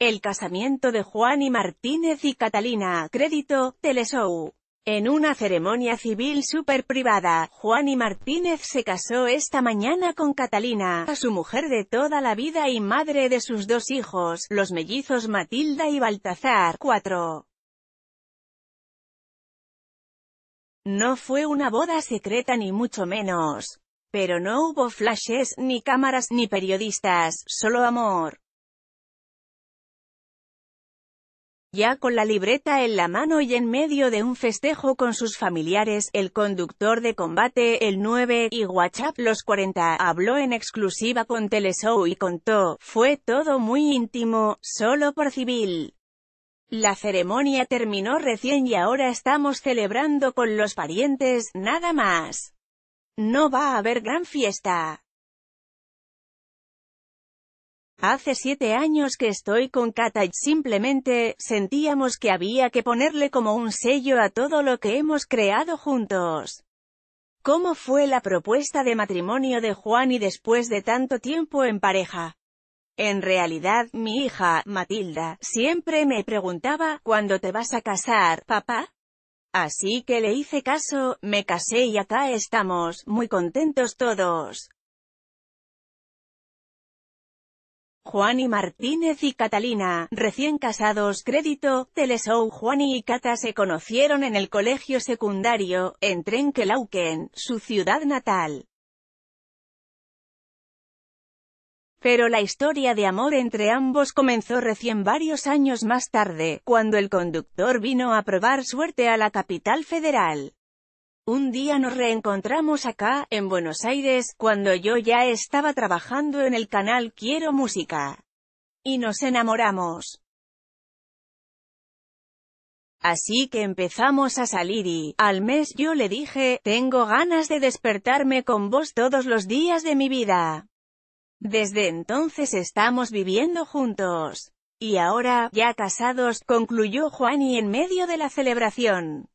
El casamiento de Juan y Martínez y Catalina, crédito, Teleshow. En una ceremonia civil súper privada, Juan y Martínez se casó esta mañana con Catalina, a su mujer de toda la vida y madre de sus dos hijos, los mellizos Matilda y Baltazar, 4. No fue una boda secreta ni mucho menos. Pero no hubo flashes, ni cámaras, ni periodistas, solo amor. Ya con la libreta en la mano y en medio de un festejo con sus familiares, el conductor de combate, el 9, y WhatsApp los 40, habló en exclusiva con Teleshow y contó, fue todo muy íntimo, solo por civil. La ceremonia terminó recién y ahora estamos celebrando con los parientes, nada más. No va a haber gran fiesta. Hace siete años que estoy con Kata y simplemente, sentíamos que había que ponerle como un sello a todo lo que hemos creado juntos. ¿Cómo fue la propuesta de matrimonio de Juan y después de tanto tiempo en pareja? En realidad, mi hija, Matilda, siempre me preguntaba, ¿cuándo te vas a casar, papá? Así que le hice caso, me casé y acá estamos, muy contentos todos. Juani Martínez y Catalina, recién casados crédito, Teleshow Juani y Cata se conocieron en el colegio secundario, en trenquelauquén, su ciudad natal. Pero la historia de amor entre ambos comenzó recién varios años más tarde, cuando el conductor vino a probar suerte a la capital federal. Un día nos reencontramos acá, en Buenos Aires, cuando yo ya estaba trabajando en el canal Quiero Música. Y nos enamoramos. Así que empezamos a salir y, al mes yo le dije, tengo ganas de despertarme con vos todos los días de mi vida. Desde entonces estamos viviendo juntos. Y ahora, ya casados, concluyó Juani en medio de la celebración.